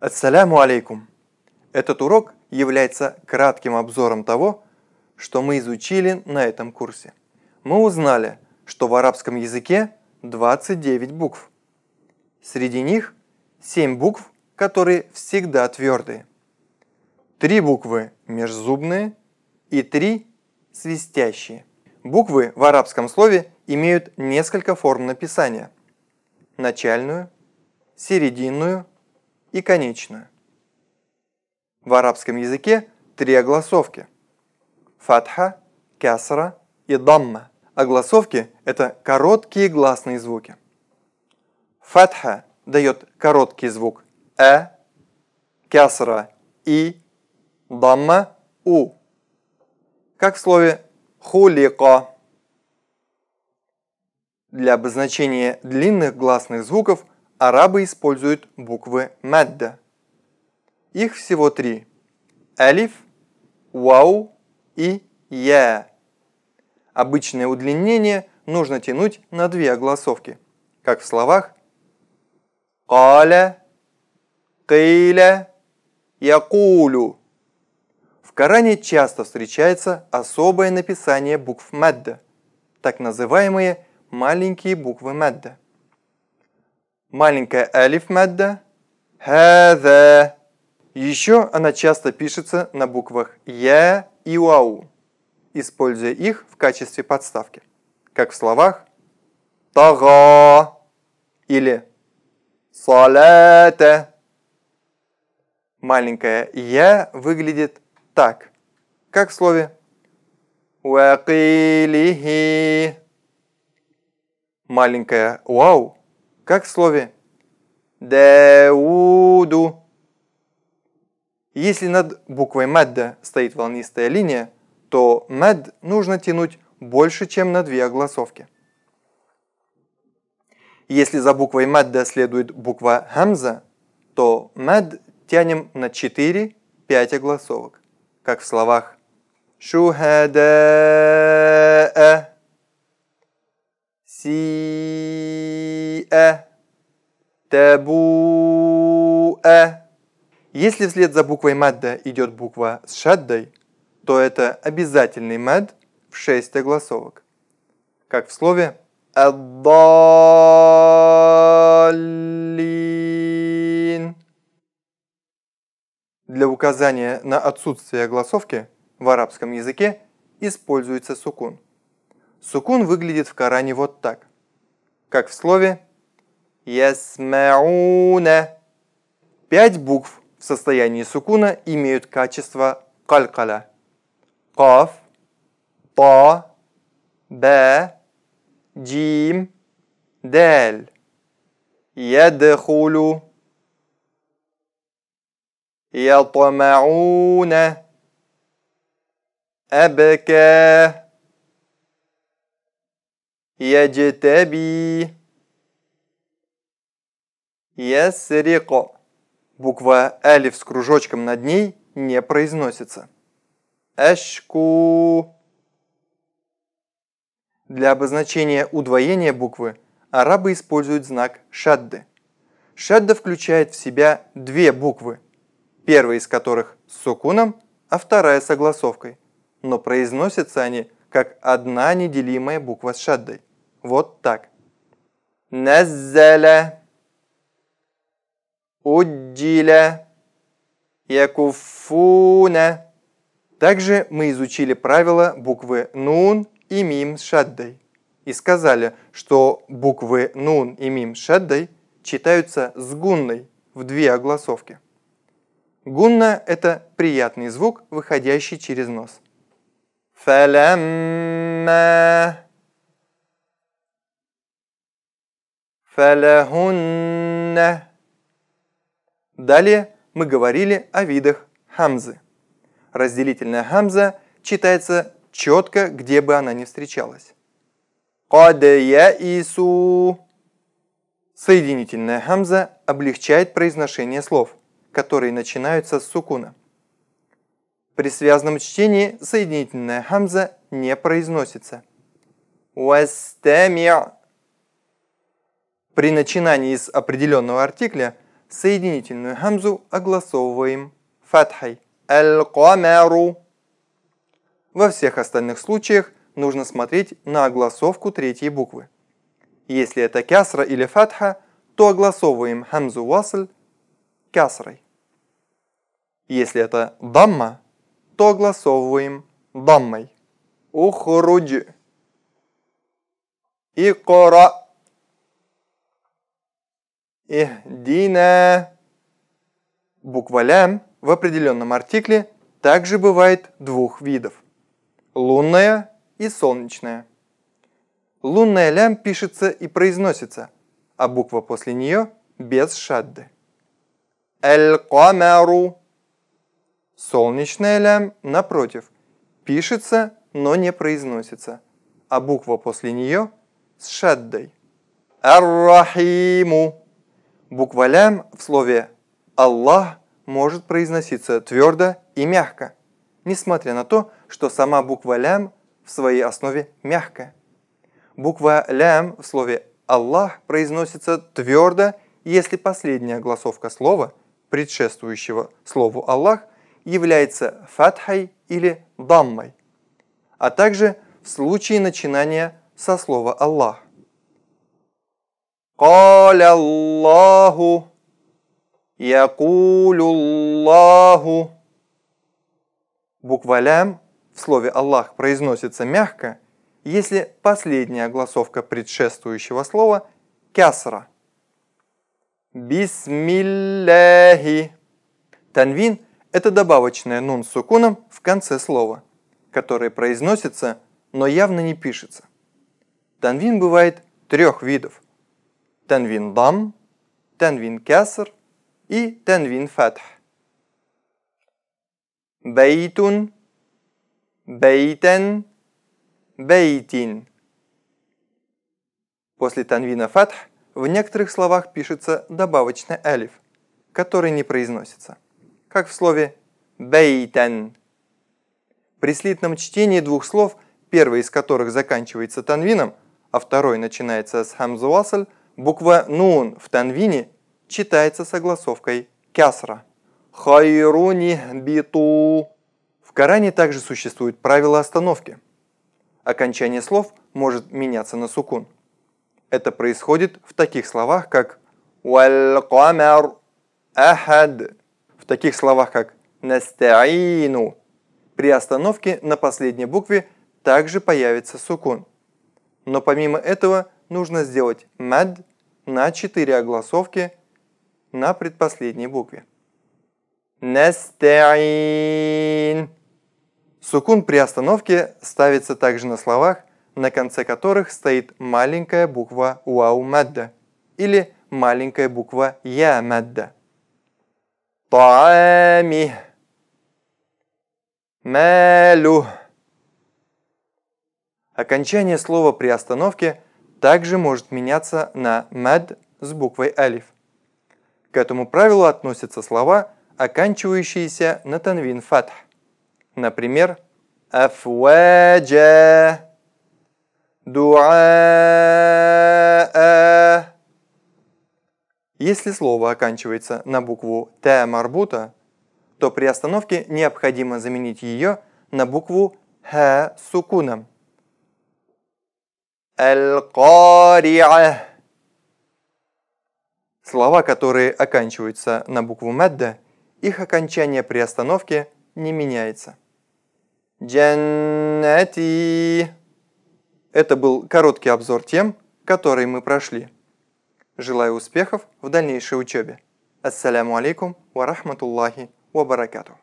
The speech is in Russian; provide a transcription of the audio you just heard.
Ассаляму алейкум! Этот урок является кратким обзором того, что мы изучили на этом курсе. Мы узнали, что в арабском языке 29 букв. Среди них 7 букв, которые всегда твердые. Три буквы межзубные и три свистящие. Буквы в арабском слове имеют несколько форм написания. Начальную, серединную и конечную. В арабском языке три огласовки – фатха, кясра и дамма. Огласовки – это короткие гласные звуки. Фатха дает короткий звук «э», кясра «и», дамма «у». Как в слове «хулика». Для обозначения длинных гласных звуков – арабы используют буквы мадда. Их всего три – алиф, вау и я. Обычное удлинение нужно тянуть на две огласовки, как в словах «каля», «киля», «якулю». В Коране часто встречается особое написание букв мадда, так называемые маленькие буквы мадда. Маленькая алиф мадда – хаза. Еще она часто пишется на буквах я и уау, используя их в качестве подставки, как в словах тага или салата. Маленькая я выглядит так, как в слове вакилихи. Маленькое вау как в слове Дауду. Если над буквой мадда стоит волнистая линия, то мед нужно тянуть больше, чем на две огласовки. Если за буквой мадда следует буква хамза, то мед тянем на 4-5 огласовок, как в словах шухадаа, си табу'а, табу'а. Если вслед за буквой мадда идет буква с шаддой, то это обязательный мад в 6 огласовок. Как в слове аддаллин. Для указания на отсутствие огласовки в арабском языке используется сукун. Сукун выглядит в Коране вот так, как в слове Ясмауна. Пять букв в состоянии сукуна имеют качество калькаля. Каф, та, ба, джим, дель. Ядхулю. يطمعون أبكى يجتبي Ясрико. Буква алиф с кружочком над ней не произносится. Эшку. Для обозначения удвоения буквы арабы используют знак шадды. Шадда включает в себя две буквы, первая из которых с сукуном, а вторая с огласовкой, но произносятся они как одна неделимая буква с шаддой. Вот так. Наззаля. «Уддиля», «Якуфуна». Также мы изучили правила буквы «нун» и «мим» шаддай и сказали, что буквы «нун» и «мим» шаддай читаются с гунной в две огласовки. Гунна – это приятный звук, выходящий через нос. فَلَمَّا فَلَهُنَّ Далее мы говорили о видах хамзы. Разделительная хамза читается четко, где бы она ни встречалась. Кад яису. Соединительная хамза облегчает произношение слов, которые начинаются с сукуна. При связанном чтении соединительная хамза не произносится. Уастами. При начинании с определенного артикля – Соединительную гамзу огласовываем фатхой. Аль-Камару. Во всех остальных случаях нужно смотреть на огласовку третьей буквы. Если это кясра или фатха, то огласовываем хамзу васль кясрой. Если это дамма, то огласовываем даммой. Ухруджи. Икора. Ихдина. Буква лям в определенном артикле также бывает двух видов – лунная и солнечная. Лунная лям пишется и произносится, а буква после нее без шадды. Эль-Камару. Солнечная лям, напротив, пишется, но не произносится, а буква после нее с шаддой. Ар-Рахиму. Буква лям в слове «Аллах» может произноситься твердо и мягко, несмотря на то, что сама буква лям в своей основе мягкая. Буква лям в слове «Аллах» произносится твердо, если последняя гласовка слова, предшествующего слову «Аллах», является фатхой или даммой, а также в случае начинания со слова «Аллах». قال الله يقول الله Буква в слове «Аллах» произносится мягко, если последняя огласовка предшествующего слова – кясра. Бисмилляхи. Танвин – это добавочная нун с сукуном в конце слова, которое произносится, но явно не пишется. Танвин бывает трех видов – тенвин дам, тенвин кеср и тенвин фатх. Бейтун, бейтен, бейтин. После танвина фатх в некоторых словах пишется добавочный алиф, который не произносится, как в слове «бейтен». При слитном чтении двух слов, первый из которых заканчивается танвином, а второй начинается с хамзуасль, Буква «нун» в танвине читается согласовкой «кясра». «Хайруни биту». В Коране также существует правило остановки. Окончание слов может меняться на сукун. Это происходит в таких словах, как «Валькамар ахад», в таких словах, как «Настаину». При остановке на последней букве также появится сукун. Но помимо этого нужно сделать «мад» на 4 огласовки на предпоследней букве. Нестеин. Сукун при остановке ставится также на словах, на конце которых стоит маленькая буква уау мадда или маленькая буква я мадда. Таами. Мелю. Окончание слова при остановке – также может меняться на мед с буквой «алиф». К этому правилу относятся слова, оканчивающиеся на танвин фатх. Например, «афваджа», «дуаа». Если слово оканчивается на букву «т» марбута, то при остановке необходимо заменить ее на букву «х» сукуном. Аль-Кари'а. Слова, которые оканчиваются на букву мадда, их окончание при остановке не меняется. Джаннати. Это был короткий обзор тем, которые мы прошли. Желаю успехов в дальнейшей учебе. Ассаляму алейкум ва рахматуллахи ва баракатух.